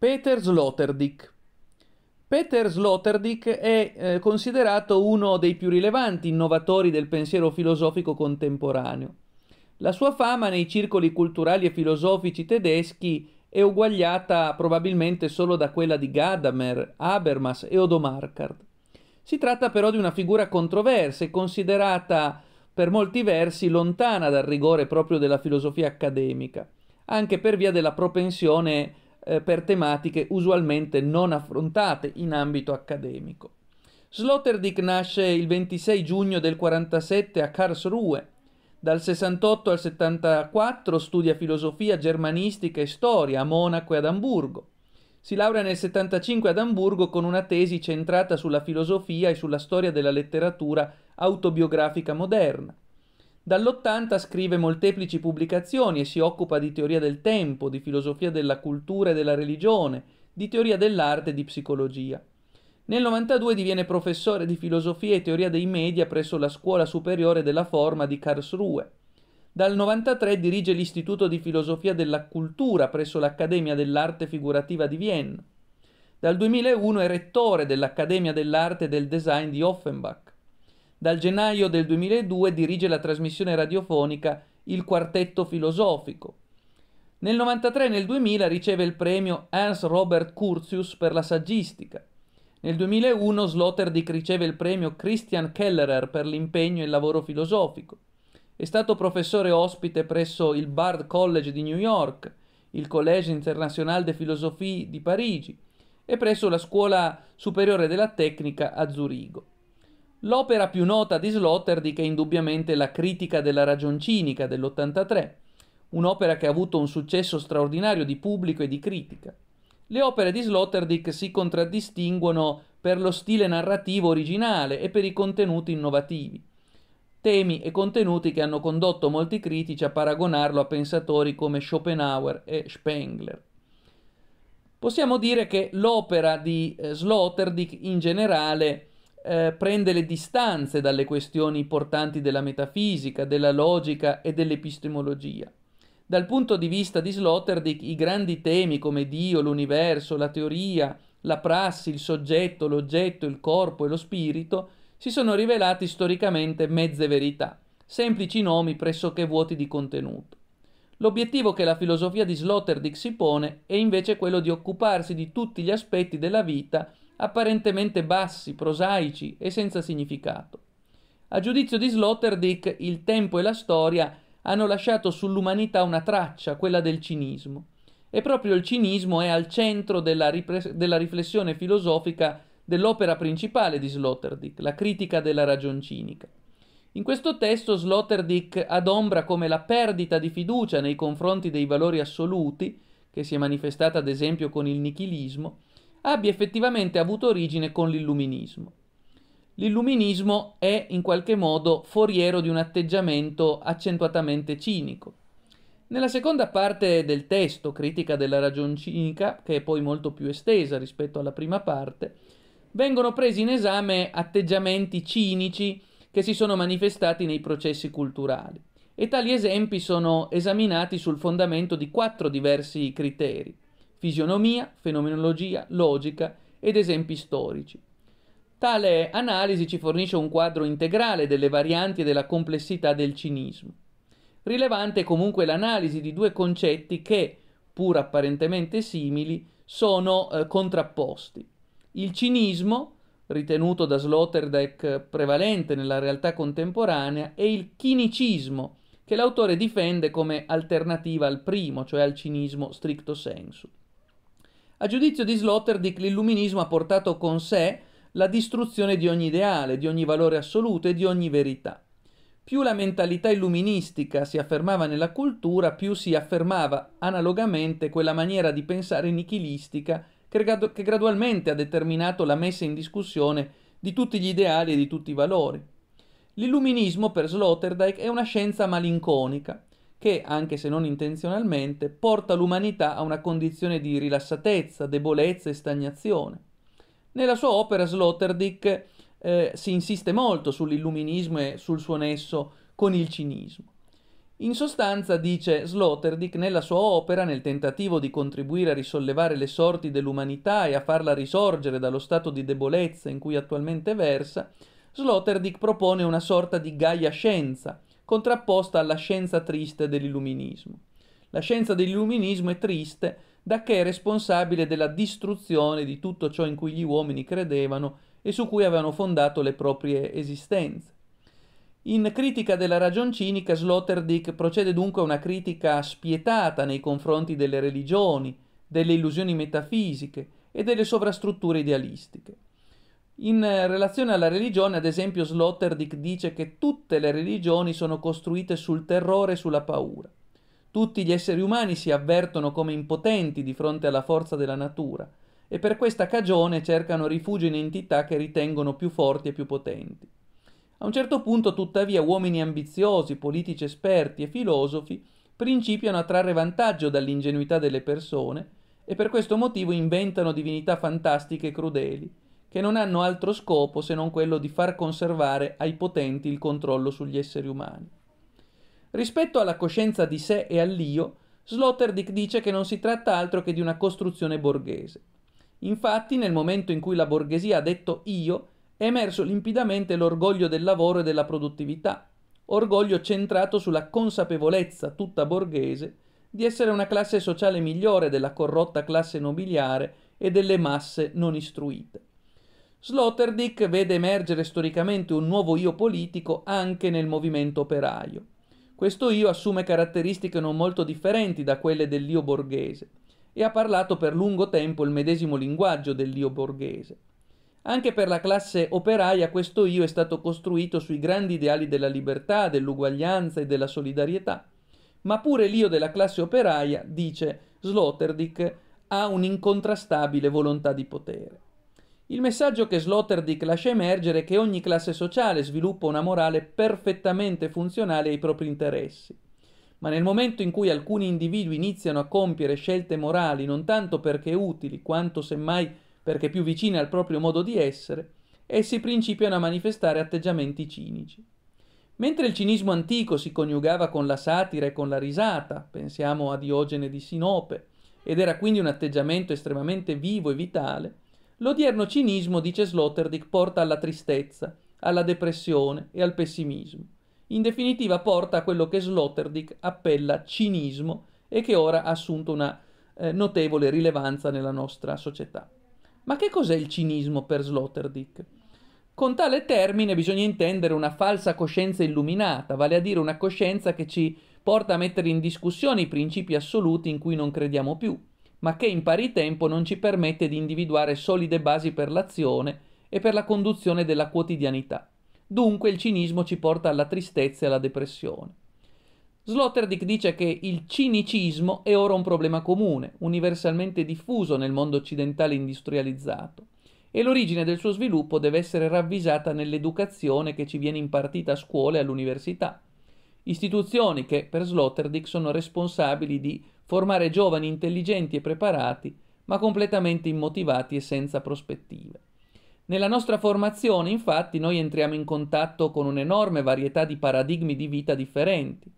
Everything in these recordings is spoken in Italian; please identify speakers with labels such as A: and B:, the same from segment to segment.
A: Peter Sloterdijk. Peter Sloterdijk è eh, considerato uno dei più rilevanti innovatori del pensiero filosofico contemporaneo. La sua fama nei circoli culturali e filosofici tedeschi è uguagliata probabilmente solo da quella di Gadamer, Habermas e Odo Markard. Si tratta però di una figura controversa e considerata per molti versi lontana dal rigore proprio della filosofia accademica, anche per via della propensione eh, per tematiche usualmente non affrontate in ambito accademico. Sloterdijk nasce il 26 giugno del 47 a Karlsruhe. Dal 68 al 74 studia filosofia, germanistica e storia a Monaco e ad Amburgo. Si laurea nel 75 ad Amburgo con una tesi centrata sulla filosofia e sulla storia della letteratura autobiografica moderna. Dall'80 scrive molteplici pubblicazioni e si occupa di teoria del tempo, di filosofia della cultura e della religione, di teoria dell'arte e di psicologia. Nel 92 diviene professore di filosofia e teoria dei media presso la Scuola Superiore della Forma di Karlsruhe. Dal 93 dirige l'Istituto di Filosofia della Cultura presso l'Accademia dell'Arte Figurativa di Vienna. Dal 2001 è rettore dell'Accademia dell'Arte e del Design di Offenbach. Dal gennaio del 2002 dirige la trasmissione radiofonica Il Quartetto Filosofico. Nel 1993 e nel 2000 riceve il premio Hans Robert Curtius per la saggistica. Nel 2001 Sloterdijk riceve il premio Christian Kellerer per l'impegno e il lavoro filosofico. È stato professore ospite presso il Bard College di New York, il Collège International de Philosophie di Parigi e presso la Scuola Superiore della Tecnica a Zurigo. L'opera più nota di Sloterdijk è indubbiamente la Critica della ragion cinica dell'83, un'opera che ha avuto un successo straordinario di pubblico e di critica. Le opere di Sloterdijk si contraddistinguono per lo stile narrativo originale e per i contenuti innovativi. Temi e contenuti che hanno condotto molti critici a paragonarlo a pensatori come Schopenhauer e Spengler. Possiamo dire che l'opera di eh, Sloterdijk in generale eh, prende le distanze dalle questioni importanti della metafisica, della logica e dell'epistemologia. Dal punto di vista di Sloterdijk, i grandi temi come Dio, l'universo, la teoria, la prassi, il soggetto, l'oggetto, il corpo e lo spirito si sono rivelati storicamente mezze verità, semplici nomi pressoché vuoti di contenuto. L'obiettivo che la filosofia di Sloterdijk si pone è invece quello di occuparsi di tutti gli aspetti della vita apparentemente bassi, prosaici e senza significato. A giudizio di Sloterdijk, il tempo e la storia hanno lasciato sull'umanità una traccia, quella del cinismo. E proprio il cinismo è al centro della, ripres- della riflessione filosofica dell'opera principale di Sloterdijk, la critica della ragion cinica. In questo testo Sloterdijk adombra come la perdita di fiducia nei confronti dei valori assoluti, che si è manifestata ad esempio con il nichilismo, abbia effettivamente avuto origine con l'illuminismo. L'illuminismo è in qualche modo foriero di un atteggiamento accentuatamente cinico. Nella seconda parte del testo, Critica della ragion cinica, che è poi molto più estesa rispetto alla prima parte, vengono presi in esame atteggiamenti cinici che si sono manifestati nei processi culturali e tali esempi sono esaminati sul fondamento di quattro diversi criteri fisionomia, fenomenologia, logica ed esempi storici. Tale analisi ci fornisce un quadro integrale delle varianti e della complessità del cinismo. Rilevante è comunque l'analisi di due concetti che, pur apparentemente simili, sono eh, contrapposti. Il cinismo, ritenuto da Sloterdijk prevalente nella realtà contemporanea, e il chinicismo, che l'autore difende come alternativa al primo, cioè al cinismo stricto sensu. A giudizio di Sloterdijk, l'illuminismo ha portato con sé la distruzione di ogni ideale, di ogni valore assoluto e di ogni verità. Più la mentalità illuministica si affermava nella cultura, più si affermava analogamente quella maniera di pensare nichilistica che, gradu- che gradualmente ha determinato la messa in discussione di tutti gli ideali e di tutti i valori. L'illuminismo per Sloterdijk è una scienza malinconica, che, anche se non intenzionalmente, porta l'umanità a una condizione di rilassatezza, debolezza e stagnazione. Nella sua opera Sloterdijk eh, si insiste molto sull'illuminismo e sul suo nesso con il cinismo. In sostanza, dice Sloterdijk, nella sua opera, nel tentativo di contribuire a risollevare le sorti dell'umanità e a farla risorgere dallo stato di debolezza in cui attualmente versa, Sloterdijk propone una sorta di Gaia scienza, contrapposta alla scienza triste dell'illuminismo. La scienza dell'illuminismo è triste da che è responsabile della distruzione di tutto ciò in cui gli uomini credevano e su cui avevano fondato le proprie esistenze. In critica della ragion cinica, Sloterdijk procede dunque a una critica spietata nei confronti delle religioni, delle illusioni metafisiche e delle sovrastrutture idealistiche. In relazione alla religione, ad esempio, Sloterdijk dice che tutte le religioni sono costruite sul terrore e sulla paura. Tutti gli esseri umani si avvertono come impotenti di fronte alla forza della natura e per questa cagione cercano rifugio in entità che ritengono più forti e più potenti. A un certo punto, tuttavia, uomini ambiziosi, politici esperti e filosofi principiano a trarre vantaggio dall'ingenuità delle persone e per questo motivo inventano divinità fantastiche e crudeli che non hanno altro scopo se non quello di far conservare ai potenti il controllo sugli esseri umani. Rispetto alla coscienza di sé e all'io, Sloterdijk dice che non si tratta altro che di una costruzione borghese. Infatti, nel momento in cui la borghesia ha detto io, è emerso limpidamente l'orgoglio del lavoro e della produttività, orgoglio centrato sulla consapevolezza tutta borghese di essere una classe sociale migliore della corrotta classe nobiliare e delle masse non istruite. Sloterdijk vede emergere storicamente un nuovo io politico anche nel movimento operaio. Questo io assume caratteristiche non molto differenti da quelle dell'io borghese e ha parlato per lungo tempo il medesimo linguaggio dell'io borghese. Anche per la classe operaia questo io è stato costruito sui grandi ideali della libertà, dell'uguaglianza e della solidarietà. Ma pure l'io della classe operaia, dice Sloterdijk, ha un'incontrastabile volontà di potere. Il messaggio che Sloterdijk lascia emergere è che ogni classe sociale sviluppa una morale perfettamente funzionale ai propri interessi. Ma nel momento in cui alcuni individui iniziano a compiere scelte morali non tanto perché utili, quanto semmai perché più vicine al proprio modo di essere, essi principiano a manifestare atteggiamenti cinici. Mentre il cinismo antico si coniugava con la satira e con la risata, pensiamo a Diogene di Sinope, ed era quindi un atteggiamento estremamente vivo e vitale, L'odierno cinismo, dice Sloterdijk, porta alla tristezza, alla depressione e al pessimismo. In definitiva porta a quello che Sloterdijk appella cinismo e che ora ha assunto una eh, notevole rilevanza nella nostra società. Ma che cos'è il cinismo per Sloterdijk? Con tale termine bisogna intendere una falsa coscienza illuminata, vale a dire una coscienza che ci porta a mettere in discussione i principi assoluti in cui non crediamo più, ma che in pari tempo non ci permette di individuare solide basi per l'azione e per la conduzione della quotidianità. Dunque il cinismo ci porta alla tristezza e alla depressione. Sloterdijk dice che il cinicismo è ora un problema comune, universalmente diffuso nel mondo occidentale industrializzato, e l'origine del suo sviluppo deve essere ravvisata nell'educazione che ci viene impartita a scuola e all'università, istituzioni che per Sloterdijk sono responsabili di formare giovani intelligenti e preparati, ma completamente immotivati e senza prospettive. Nella nostra formazione, infatti, noi entriamo in contatto con un'enorme varietà di paradigmi di vita differenti,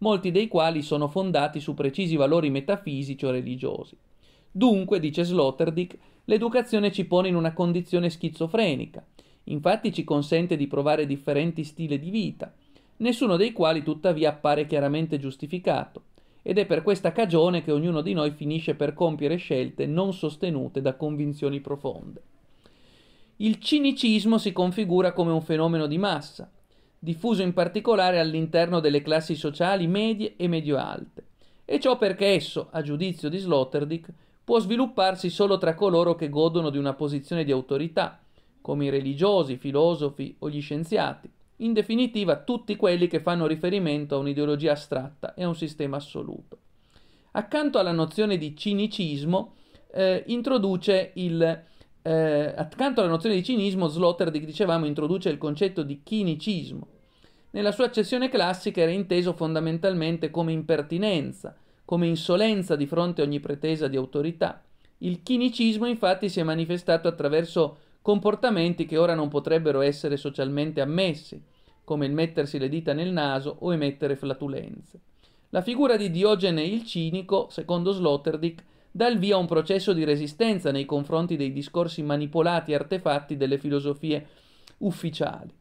A: molti dei quali sono fondati su precisi valori metafisici o religiosi. Dunque, dice Sloterdijk, l'educazione ci pone in una condizione schizofrenica, infatti ci consente di provare differenti stili di vita, nessuno dei quali tuttavia appare chiaramente giustificato, ed è per questa cagione che ognuno di noi finisce per compiere scelte non sostenute da convinzioni profonde. Il cinicismo si configura come un fenomeno di massa, diffuso in particolare all'interno delle classi sociali medie e medio-alte, e ciò perché esso, a giudizio di Sloterdijk, può svilupparsi solo tra coloro che godono di una posizione di autorità, come i religiosi, i filosofi o gli scienziati, in definitiva tutti quelli che fanno riferimento a un'ideologia astratta e a un sistema assoluto. Accanto alla nozione di cinicismo, eh, introduce il, eh, accanto alla nozione di cinismo, Sloterdijk, dicevamo, introduce il concetto di chinicismo. Nella sua accezione classica era inteso fondamentalmente come impertinenza, come insolenza di fronte a ogni pretesa di autorità. Il chinicismo infatti si è manifestato attraverso comportamenti che ora non potrebbero essere socialmente ammessi, come il mettersi le dita nel naso o emettere flatulenze. La figura di Diogene il cinico, secondo Sloterdijk, dà il via a un processo di resistenza nei confronti dei discorsi manipolati e artefatti delle filosofie ufficiali.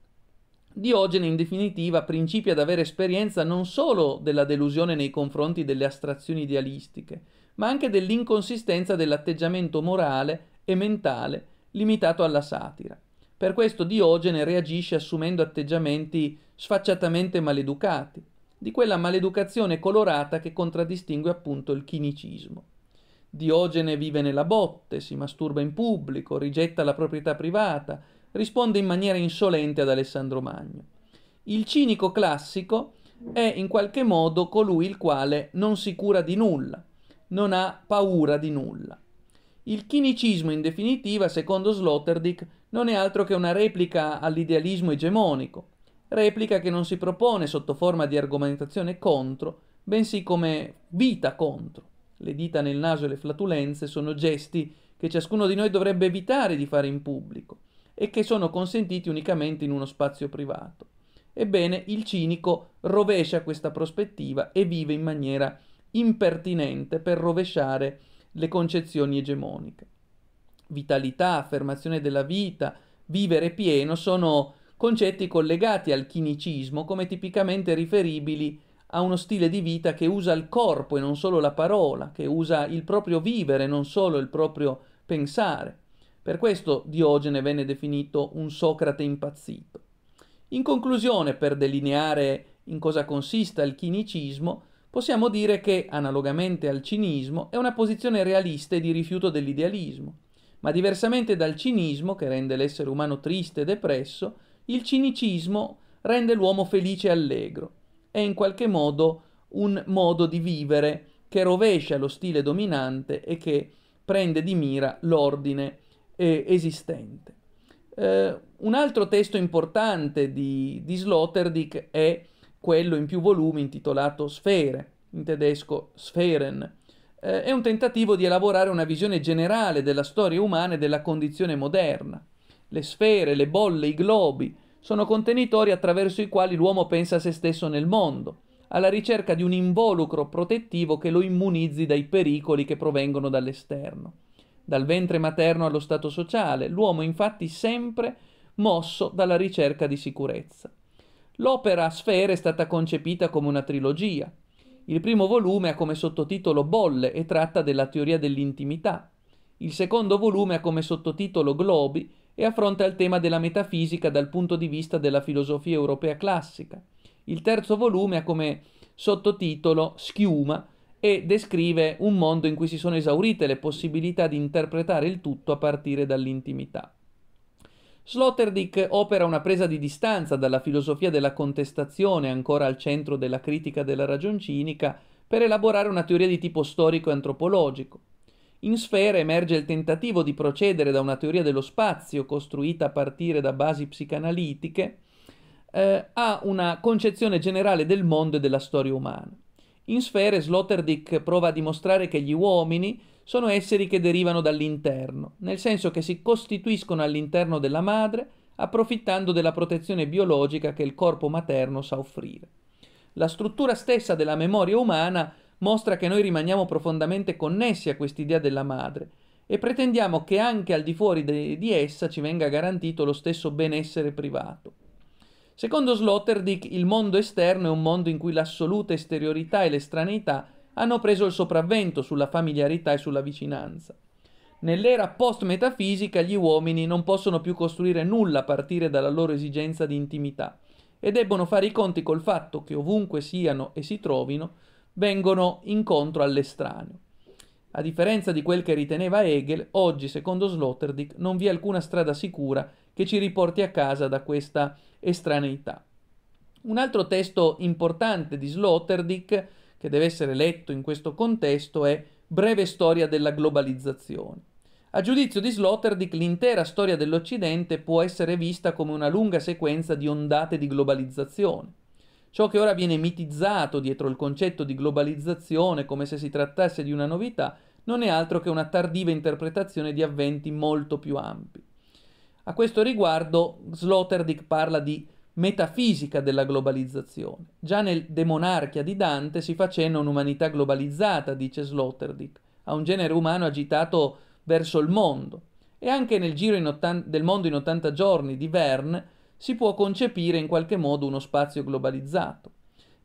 A: Diogene, in definitiva, principia ad avere esperienza non solo della delusione nei confronti delle astrazioni idealistiche, ma anche dell'inconsistenza dell'atteggiamento morale e mentale limitato alla satira. Per questo Diogene reagisce assumendo atteggiamenti sfacciatamente maleducati, di quella maleducazione colorata che contraddistingue appunto il chinicismo. Diogene vive nella botte, si masturba in pubblico, rigetta la proprietà privata, risponde in maniera insolente ad Alessandro Magno. Il cinico classico è in qualche modo colui il quale non si cura di nulla, non ha paura di nulla. Il chinicismo, in definitiva, secondo Sloterdijk, non è altro che una replica all'idealismo egemonico, replica che non si propone sotto forma di argomentazione contro, bensì come vita contro. Le dita nel naso e le flatulenze sono gesti che ciascuno di noi dovrebbe evitare di fare in pubblico e che sono consentiti unicamente in uno spazio privato. Ebbene, il cinico rovescia questa prospettiva e vive in maniera impertinente per rovesciare le concezioni egemoniche. Vitalità, affermazione della vita, vivere pieno sono concetti collegati al chinicismo come tipicamente riferibili a uno stile di vita che usa il corpo e non solo la parola, che usa il proprio vivere e non solo il proprio pensare. Per questo Diogene venne definito un Socrate impazzito. In conclusione, per delineare in cosa consista il chinicismo, possiamo dire che, analogamente al cinismo, è una posizione realista e di rifiuto dell'idealismo. Ma diversamente dal cinismo, che rende l'essere umano triste e depresso, il cinicismo rende l'uomo felice e allegro. È in qualche modo un modo di vivere che rovescia lo stile dominante e che prende di mira l'ordine eh, esistente. Eh, un altro testo importante di, di Sloterdijk è quello in più volumi intitolato Sfere, in tedesco Sphären. Eh, è un tentativo di elaborare una visione generale della storia umana e della condizione moderna. Le sfere, le bolle, i globi sono contenitori attraverso i quali l'uomo pensa a se stesso nel mondo, alla ricerca di un involucro protettivo che lo immunizzi dai pericoli che provengono dall'esterno. Dal ventre materno allo stato sociale, l'uomo infatti sempre mosso dalla ricerca di sicurezza. L'opera Sfere è stata concepita come una trilogia. Il primo volume ha come sottotitolo Bolle e tratta della teoria dell'intimità. Il secondo volume ha come sottotitolo Globi e affronta il tema della metafisica dal punto di vista della filosofia europea classica. Il terzo volume ha come sottotitolo Schiuma e descrive un mondo in cui si sono esaurite le possibilità di interpretare il tutto a partire dall'intimità. Sloterdijk opera una presa di distanza dalla filosofia della contestazione ancora al centro della critica della ragion cinica per elaborare una teoria di tipo storico e antropologico. In Sfera emerge il tentativo di procedere da una teoria dello spazio costruita a partire da basi psicanalitiche eh, a una concezione generale del mondo e della storia umana. In Sfere Sloterdijk prova a dimostrare che gli uomini sono esseri che derivano dall'interno, nel senso che si costituiscono all'interno della madre approfittando della protezione biologica che il corpo materno sa offrire. La struttura stessa della memoria umana mostra che noi rimaniamo profondamente connessi a quest'idea della madre e pretendiamo che anche al di fuori de- di essa ci venga garantito lo stesso benessere privato. Secondo Sloterdijk, il mondo esterno è un mondo in cui l'assoluta esteriorità e l'estraneità hanno preso il sopravvento sulla familiarità e sulla vicinanza. Nell'era post-metafisica gli uomini non possono più costruire nulla a partire dalla loro esigenza di intimità e debbono fare i conti col fatto che ovunque siano e si trovino, vengono incontro all'estraneo. A differenza di quel che riteneva Hegel, oggi, secondo Sloterdijk, non vi è alcuna strada sicura che ci riporti a casa da questa estraneità. Un altro testo importante di Sloterdijk che deve essere letto in questo contesto è Breve storia della globalizzazione. A giudizio di Sloterdijk, l'intera storia dell'Occidente può essere vista come una lunga sequenza di ondate di globalizzazione. Ciò che ora viene mitizzato dietro il concetto di globalizzazione come se si trattasse di una novità non è altro che una tardiva interpretazione di avventi molto più ampi. A questo riguardo Sloterdijk parla di metafisica della globalizzazione. Già nel De Monarchia di Dante si fa cenno a un'umanità globalizzata, dice Sloterdijk, a un genere umano agitato verso il mondo. E anche nel giro ottan- del mondo in 80 giorni di Verne si può concepire in qualche modo uno spazio globalizzato.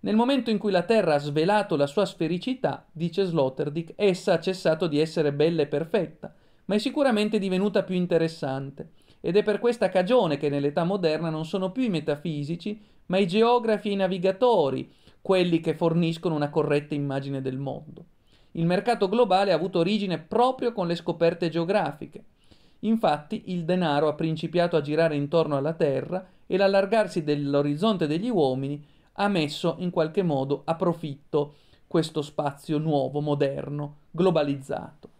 A: Nel momento in cui la Terra ha svelato la sua sfericità, dice Sloterdijk, essa ha cessato di essere bella e perfetta, ma è sicuramente divenuta più interessante ed è per questa cagione che nell'età moderna non sono più i metafisici, ma i geografi e i navigatori quelli che forniscono una corretta immagine del mondo. Il mercato globale ha avuto origine proprio con le scoperte geografiche. Infatti il denaro ha principiato a girare intorno alla Terra e l'allargarsi dell'orizzonte degli uomini ha messo in qualche modo a profitto questo spazio nuovo, moderno, globalizzato.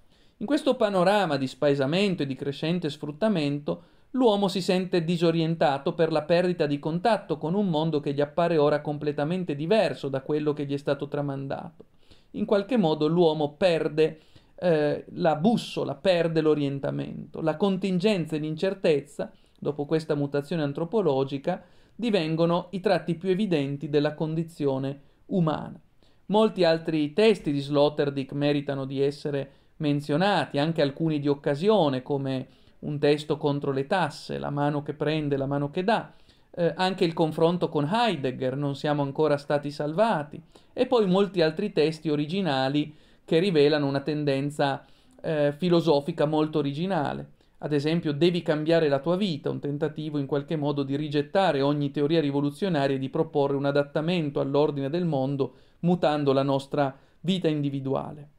A: In questo panorama di spaesamento e di crescente sfruttamento, l'uomo si sente disorientato per la perdita di contatto con un mondo che gli appare ora completamente diverso da quello che gli è stato tramandato. In qualche modo l'uomo perde eh, la bussola, perde l'orientamento. La contingenza e l'incertezza, dopo questa mutazione antropologica, divengono i tratti più evidenti della condizione umana. Molti altri testi di Sloterdijk meritano di essere menzionati, anche alcuni di occasione come un testo contro le tasse, la mano che prende, la mano che dà, eh, anche il confronto con Heidegger, non siamo ancora stati salvati, e poi molti altri testi originali che rivelano una tendenza eh, filosofica molto originale. Ad esempio, devi cambiare la tua vita, un tentativo in qualche modo di rigettare ogni teoria rivoluzionaria e di proporre un adattamento all'ordine del mondo mutando la nostra vita individuale.